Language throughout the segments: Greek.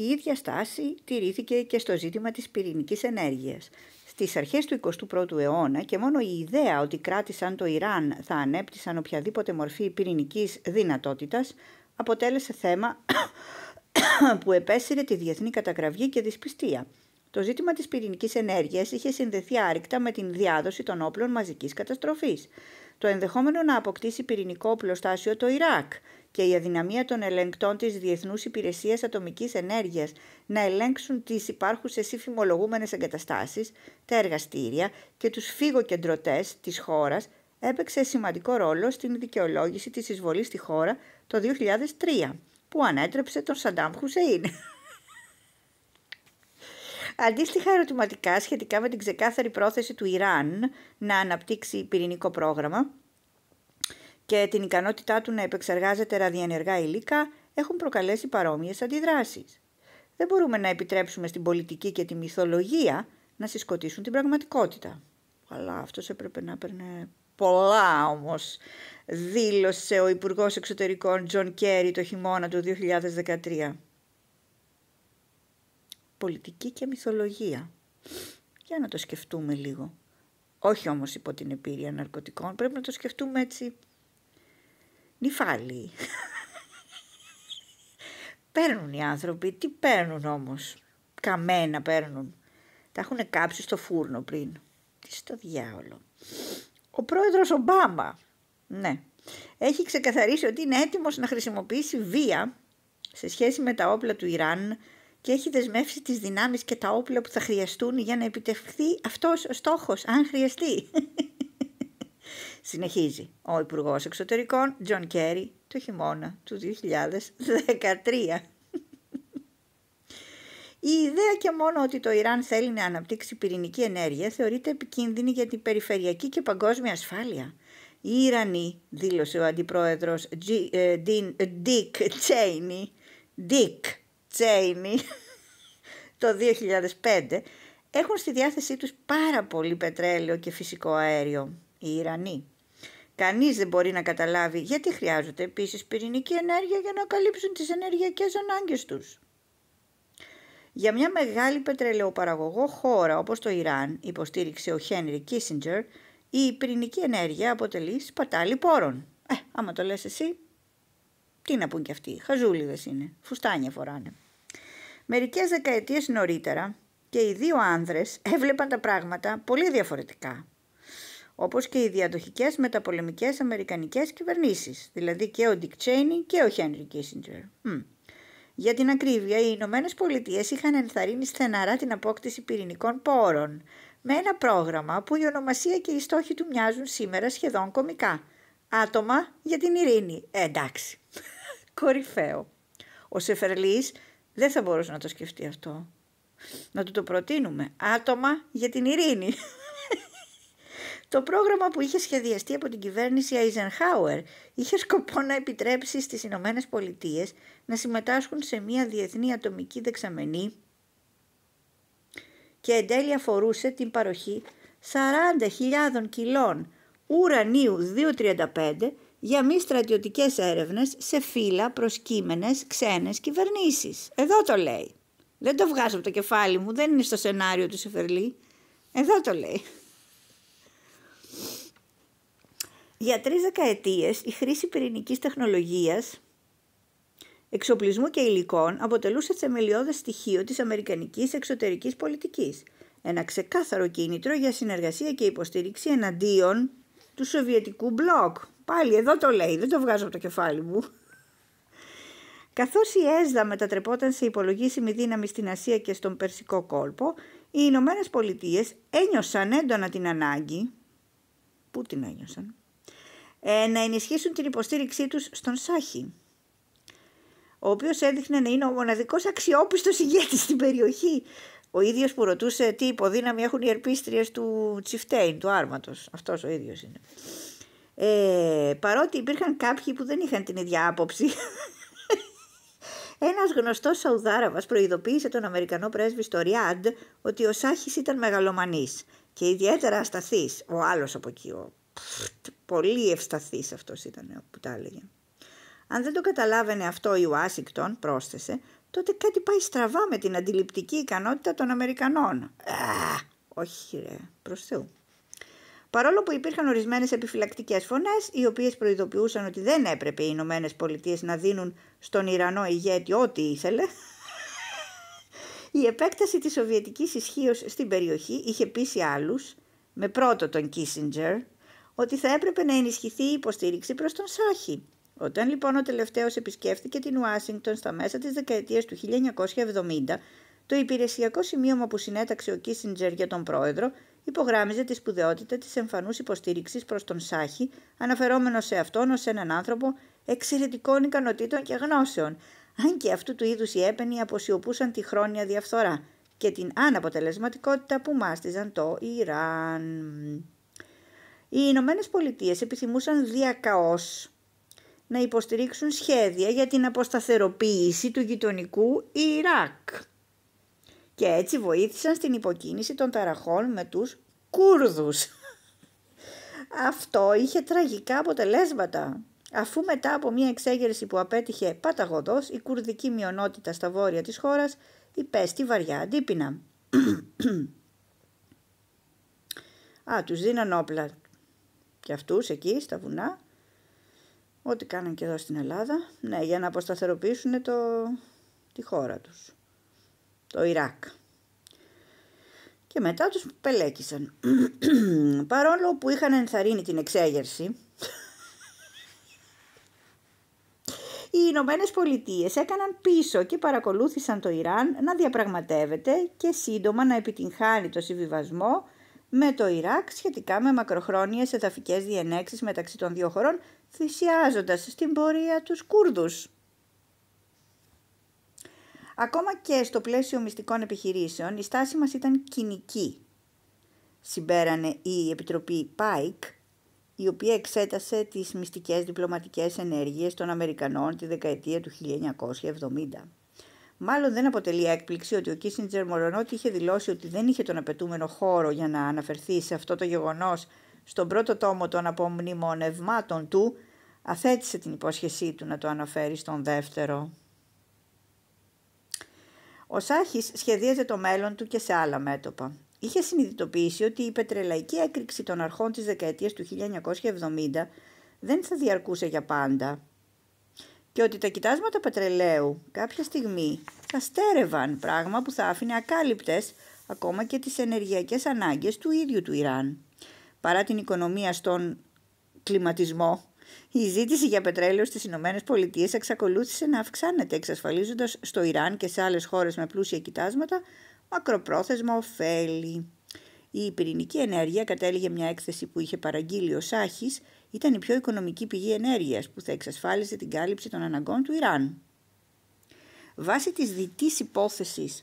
Η ίδια στάση τηρήθηκε και στο ζήτημα της πυρηνικής ενέργειας. Στις αρχές του 21ου αιώνα και μόνο η ιδέα ότι κράτησαν το Ιράν θα ανέπτυσαν οποιαδήποτε μορφή πυρηνικής δυνατότητας αποτέλεσε θέμα που επέσυρε τη διεθνή καταγραφή και δυσπιστία. Το ζήτημα της πυρηνικής ενέργειας είχε συνδεθεί άρρηκτα με την διάδοση των όπλων μαζικής καταστροφής το ενδεχόμενο να αποκτήσει πυρηνικό οπλοστάσιο το Ιράκ και η αδυναμία των ελεγκτών της Διεθνούς Υπηρεσίας Ατομικής Ενέργειας να ελέγξουν τις υπάρχουσες ή φημολογούμενες εγκαταστάσεις, τα εργαστήρια και τους φύγοκεντρωτές της χώρας έπαιξε σημαντικό ρόλο στην δικαιολόγηση της εισβολής στη χώρα το 2003 που ανέτρεψε τον Σαντάμ Χουσέιν. Αντίστοιχα ερωτηματικά σχετικά με την ξεκάθαρη πρόθεση του Ιράν να αναπτύξει πυρηνικό πρόγραμμα και την ικανότητά του να επεξεργάζεται ραδιενεργά υλικά έχουν προκαλέσει παρόμοιες αντιδράσεις. Δεν μπορούμε να επιτρέψουμε στην πολιτική και τη μυθολογία να συσκοτήσουν την πραγματικότητα. Αλλά αυτός έπρεπε να έπαιρνε πολλά όμως! δήλωσε ο Υπουργός Εξωτερικών Τζον Κέρι το χειμώνα του 2013 πολιτική και μυθολογία. Για να το σκεφτούμε λίγο. Όχι όμως υπό την επίρρεια ναρκωτικών, πρέπει να το σκεφτούμε έτσι νυφάλι. παίρνουν οι άνθρωποι, τι παίρνουν όμως. Καμένα παίρνουν. Τα έχουν κάψει στο φούρνο πριν. Τι στο διάολο. Ο πρόεδρος Ομπάμα, ναι, έχει ξεκαθαρίσει ότι είναι έτοιμος να χρησιμοποιήσει βία σε σχέση με τα όπλα του Ιράν και έχει δεσμεύσει τις δυνάμεις και τα όπλα που θα χρειαστούν για να επιτευχθεί αυτός ο στόχος, αν χρειαστεί. Συνεχίζει ο Υπουργός Εξωτερικών Τζον Κέρι το χειμώνα του 2013. Η ιδέα και μόνο ότι το Ιράν θέλει να αναπτύξει πυρηνική ενέργεια θεωρείται επικίνδυνη για την περιφερειακή και παγκόσμια ασφάλεια. Οι Ιρανοί, δήλωσε ο αντιπρόεδρος Ντίκ Τσέινι, Ντίκ Τσέινι το 2005 έχουν στη διάθεσή τους πάρα πολύ πετρέλαιο και φυσικό αέριο, οι Ιρανοί. Κανείς δεν μπορεί να καταλάβει γιατί χρειάζονται επίσης πυρηνική ενέργεια για να καλύψουν τις ενεργειακές ανάγκες τους. Για μια μεγάλη πετρελαιοπαραγωγό χώρα όπως το Ιράν, υποστήριξε ο Χένρι Κίσιντζερ, η πυρηνική ενέργεια αποτελεί σπατάλη πόρων. Ε, άμα το λες εσύ, τι να πούν κι αυτοί, χαζούλιδες είναι, φουστάνια φοράνε. Μερικές δεκαετίες νωρίτερα και οι δύο άνδρες έβλεπαν τα πράγματα πολύ διαφορετικά. Όπως και οι διαδοχικές μεταπολεμικές αμερικανικές κυβερνήσεις, δηλαδή και ο Ντικ Τσέινι και ο Χένρι Κίσιντζερ. Για την ακρίβεια, οι Ηνωμένες Πολιτείες είχαν ενθαρρύνει στεναρά την απόκτηση πυρηνικών πόρων, με ένα πρόγραμμα που η ονομασία και οι στόχοι του μοιάζουν σήμερα σχεδόν κομικά. Άτομα για την ειρήνη. Ε, εντάξει κορυφαίο. Ο Σεφερλής δεν θα μπορούσε να το σκεφτεί αυτό. Να του το προτείνουμε. Άτομα για την ειρήνη. Το πρόγραμμα που είχε σχεδιαστεί από την κυβέρνηση Eisenhower είχε σκοπό να επιτρέψει στις Ηνωμένες Πολιτείες να συμμετάσχουν σε μια διεθνή ατομική δεξαμενή και εν τέλει αφορούσε την παροχή 40.000 κιλών ουρανίου 235 για μη στρατιωτικές έρευνες σε φύλλα προσκύμενες ξένες κυβερνήσεις. Εδώ το λέει. Δεν το βγάζω από το κεφάλι μου, δεν είναι στο σενάριο του Σεφερλή. Εδώ το λέει. Για τρεις δεκαετίες η χρήση πυρηνικής τεχνολογίας, εξοπλισμού και υλικών αποτελούσε θεμελιώδες στοιχείο της αμερικανικής εξωτερικής πολιτικής. Ένα ξεκάθαρο κίνητρο για συνεργασία και υποστήριξη εναντίον του Σοβιετικού μπλοκ. Πάλι εδώ το λέει, δεν το βγάζω από το κεφάλι μου. Καθώς η ΕΣΔΑ μετατρεπόταν σε υπολογίσιμη δύναμη στην Ασία και στον Περσικό κόλπο, οι Ηνωμένες Πολιτείες ένιωσαν έντονα την ανάγκη. Πού την ένιωσαν, ε, να ενισχύσουν την υποστήριξή τους στον Σάχη, ο οποίος έδειχνε να είναι ο μοναδικός αξιόπιστος ηγέτης στην περιοχή, ο ίδιος που ρωτούσε τι υποδύναμη έχουν οι ερπίστριες του Τσιφτέιν, του άρματος. Αυτός ο ίδιος είναι. Ε, παρότι υπήρχαν κάποιοι που δεν είχαν την ίδια άποψη, ένας γνωστός Σαουδάραβας προειδοποίησε τον Αμερικανό πρέσβη στο Ριάντ ότι ο Σάχης ήταν μεγαλομανής και ιδιαίτερα ασταθής. Ο άλλος από εκεί, ο... πολύ ευσταθής αυτός ήταν ε, που τα έλεγε. Αν δεν το καταλάβαινε αυτό η Ουάσιγκτον, πρόσθεσε, τότε κάτι πάει στραβά με την αντιληπτική ικανότητα των Αμερικανών. όχι ρε, Θεού. Παρόλο που υπήρχαν ορισμένες επιφυλακτικές φωνές, οι οποίες προειδοποιούσαν ότι δεν έπρεπε οι Ηνωμένες Πολιτείες να δίνουν στον Ιρανό ηγέτη ό,τι ήθελε, η επέκταση της Σοβιετικής ισχύως στην περιοχή είχε πείσει άλλους, με πρώτο τον Κίσιντζερ, ότι θα έπρεπε να ενισχυθεί η υποστήριξη προς τον Σάχη. Όταν λοιπόν ο τελευταίος επισκέφθηκε την Ουάσιγκτον στα μέσα της δεκαετίας του 1970, το υπηρεσιακό σημείωμα που συνέταξε ο Κίσιντζερ για τον πρόεδρο υπογράμμιζε τη σπουδαιότητα της εμφανούς υποστηρίξη προς τον Σάχη, αναφερόμενο σε αυτόν ως έναν άνθρωπο εξαιρετικών ικανοτήτων και γνώσεων, αν και αυτού του είδους οι έπαινοι αποσιωπούσαν τη χρόνια διαφθορά και την αναποτελεσματικότητα που μάστιζαν το Ιράν. Οι Ηνωμένες Πολιτείες επιθυμούσαν διακαώς να υποστηρίξουν σχέδια για την αποσταθεροποίηση του γειτονικού Ιράκ και έτσι βοήθησαν στην υποκίνηση των ταραχών με τους Κούρδους. Αυτό είχε τραγικά αποτελέσματα. Αφού μετά από μια εξέγερση που απέτυχε παταγωδός, η κουρδική μειονότητα στα βόρεια της χώρας υπέστη βαριά αντίπεινα. Α, τους δίναν όπλα και αυτούς εκεί στα βουνά, ό,τι κάναν και εδώ στην Ελλάδα, ναι, για να αποσταθεροποιήσουν το... τη χώρα τους το Ιράκ. Και μετά τους πελέκησαν. Παρόλο που είχαν ενθαρρύνει την εξέγερση, οι Ηνωμένε Πολιτείες έκαναν πίσω και παρακολούθησαν το Ιράν να διαπραγματεύεται και σύντομα να επιτυγχάνει το συμβιβασμό με το Ιράκ σχετικά με μακροχρόνιες εδαφικές διενέξεις μεταξύ των δύο χωρών, θυσιάζοντας στην πορεία τους Κούρδους. Ακόμα και στο πλαίσιο μυστικών επιχειρήσεων η στάση μας ήταν κοινική. Συμπέρανε η Επιτροπή Πάικ, η οποία εξέτασε τις μυστικές διπλωματικές ενέργειες των Αμερικανών τη δεκαετία του 1970. Μάλλον δεν αποτελεί έκπληξη ότι ο Κίσιντζερ Μολονότι είχε δηλώσει ότι δεν είχε τον απαιτούμενο χώρο για να αναφερθεί σε αυτό το γεγονός στον πρώτο τόμο των απομνημονευμάτων του, αθέτησε την υπόσχεσή του να το αναφέρει στον δεύτερο. Ο Σάχης σχεδίαζε το μέλλον του και σε άλλα μέτωπα. Είχε συνειδητοποιήσει ότι η πετρελαϊκή έκρηξη των αρχών της δεκαετίας του 1970 δεν θα διαρκούσε για πάντα και ότι τα κοιτάσματα πετρελαίου κάποια στιγμή θα στέρευαν πράγμα που θα άφηνε ακάλυπτες ακόμα και τις ενεργειακές ανάγκες του ίδιου του Ιράν. Παρά την οικονομία στον κλιματισμό η ζήτηση για πετρέλαιο στις Ηνωμένες Πολιτείες εξακολούθησε να αυξάνεται, εξασφαλίζοντας στο Ιράν και σε άλλες χώρες με πλούσια κοιτάσματα μακροπρόθεσμα ωφέλη. Η πυρηνική ενέργεια, κατέληγε μια έκθεση που είχε παραγγείλει ο Σάχης, ήταν η πιο οικονομική πηγή ενέργειας που θα εξασφάλιζε την κάλυψη των αναγκών του Ιράν. Βάσει της διτής υπόθεσης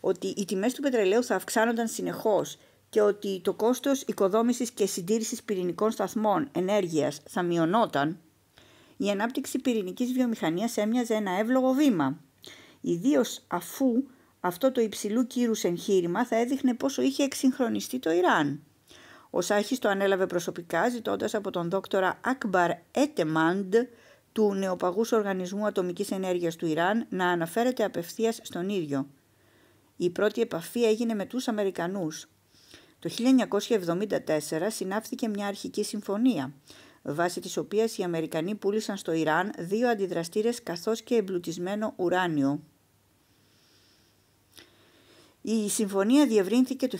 ότι οι τιμές του πετρελαίου θα αυξάνονταν συνεχώς και ότι το κόστος οικοδόμησης και συντήρησης πυρηνικών σταθμών ενέργειας θα μειωνόταν, η ανάπτυξη πυρηνικής βιομηχανίας έμοιαζε ένα εύλογο βήμα, ιδίως αφού αυτό το υψηλού κύρους εγχείρημα θα έδειχνε πόσο είχε εξυγχρονιστεί το Ιράν. Ο Σάχης το ανέλαβε προσωπικά ζητώντας από τον δόκτορα Ακμπαρ Έτεμαντ του Νεοπαγούς Οργανισμού Ατομικής Ενέργειας του Ιράν να αναφέρεται απευθείας στον ίδιο. Η πρώτη επαφή έγινε με τους Αμερικανούς, το 1974 συνάφθηκε μια αρχική συμφωνία, βάσει της οποίας οι Αμερικανοί πούλησαν στο Ιράν δύο αντιδραστήρες καθώς και εμπλουτισμένο ουράνιο. Η συμφωνία διευρύνθηκε το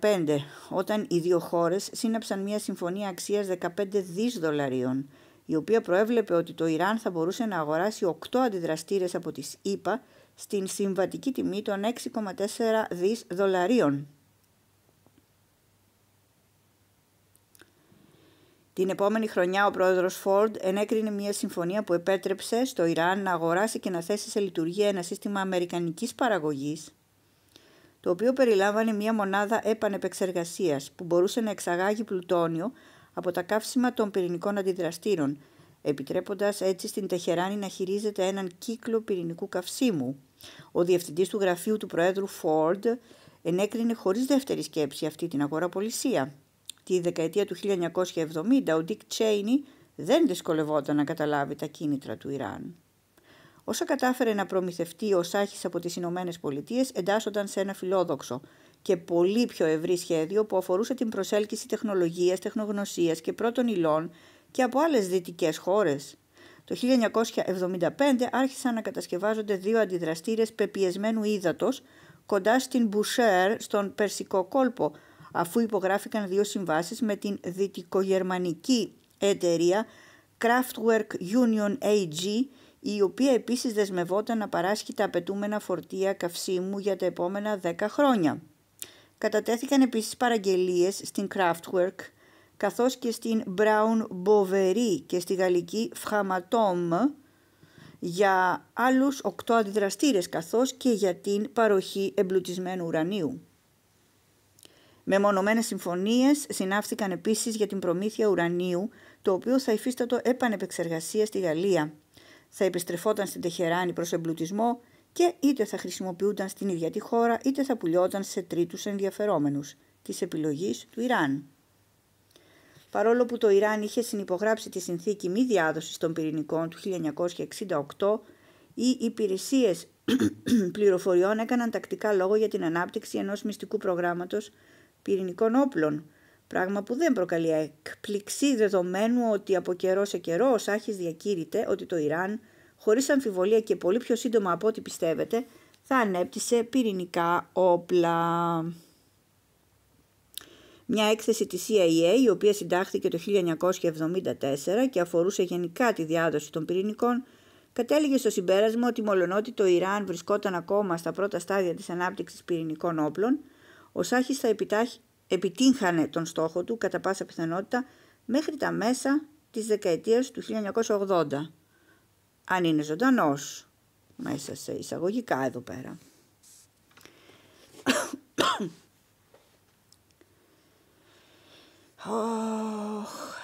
1975, όταν οι δύο χώρες σύναψαν μια συμφωνία αξίας 15 δις δολαρίων, η οποία προέβλεπε ότι το Ιράν θα μπορούσε να αγοράσει 8 αντιδραστήρες από τις ΗΠΑ στην συμβατική τιμή των 6,4 δις δολαρίων. Την επόμενη χρονιά ο πρόεδρος Φόρντ ενέκρινε μια συμφωνία που επέτρεψε στο Ιράν να αγοράσει και να θέσει σε λειτουργία ένα σύστημα αμερικανικής παραγωγής, το οποίο περιλάμβανε μια μονάδα επανεπεξεργασίας που μπορούσε να εξαγάγει πλουτόνιο από τα καύσιμα των πυρηνικών αντιδραστήρων, επιτρέποντας έτσι στην Τεχεράνη να χειρίζεται έναν κύκλο πυρηνικού καυσίμου. Ο διευθυντής του γραφείου του Προέδρου Φόρντ ενέκρινε χωρίς δεύτερη σκέψη αυτή την αγοραπολισία. Τη δεκαετία του 1970 ο Ντίκ Τσέινι δεν δυσκολευόταν να καταλάβει τα κίνητρα του Ιράν. Όσα κατάφερε να προμηθευτεί ο Σάχης από τις Ηνωμένες Πολιτείες εντάσσονταν σε ένα φιλόδοξο και πολύ πιο ευρύ σχέδιο που αφορούσε την προσέλκυση τεχνολογίας, τεχνογνωσίας και πρώτων υλών και από άλλες δυτικές χώρες. Το 1975 άρχισαν να κατασκευάζονται δύο αντιδραστήρες πεπιεσμένου ύδατος κοντά στην Μπουσέρ στον Περσικό κόλπο αφού υπογράφηκαν δύο συμβάσεις με την δυτικογερμανική εταιρεία Kraftwerk Union AG, η οποία επίσης δεσμευόταν να παράσχει τα απαιτούμενα φορτία καυσίμου για τα επόμενα 10 χρόνια. Κατατέθηκαν επίσης παραγγελίες στην Kraftwerk, καθώς και στην Brown Boveri και στη γαλλική Framatome για άλλους 8 αντιδραστήρες, καθώς και για την παροχή εμπλουτισμένου ουρανίου. Μεμονωμένες συμφωνίες συνάφθηκαν επίσης για την προμήθεια ουρανίου, το οποίο θα υφίστατο επανεπεξεργασία στη Γαλλία. Θα επιστρεφόταν στην Τεχεράνη προς εμπλουτισμό και είτε θα χρησιμοποιούνταν στην ίδια τη χώρα είτε θα πουλιόταν σε τρίτους ενδιαφερόμενους της επιλογής του Ιράν. Παρόλο που το Ιράν είχε συνυπογράψει τη συνθήκη μη διάδοσης των πυρηνικών του 1968, οι υπηρεσίες πληροφοριών έκαναν τακτικά λόγο για την ανάπτυξη ενός μυστικού προγράμματος πυρηνικών όπλων, πράγμα που δεν προκαλεί εκπληξή δεδομένου ότι από καιρό σε καιρό ο Σάχης διακήρυται ότι το Ιράν, χωρίς αμφιβολία και πολύ πιο σύντομα από ό,τι πιστεύετε, θα ανέπτυσε πυρηνικά όπλα. Μια έκθεση της CIA, η οποία συντάχθηκε το 1974 και αφορούσε γενικά τη διάδοση των πυρηνικών, κατέληγε στο συμπέρασμα ότι μολονότι το Ιράν βρισκόταν ακόμα στα πρώτα στάδια της ανάπτυξης πυρηνικών όπλων, ο Σάχης θα επιτύχανε τον στόχο του κατά πάσα πιθανότητα μέχρι τα μέσα της δεκαετίας του 1980. Αν είναι ζωντανός, μέσα σε εισαγωγικά εδώ πέρα. oh.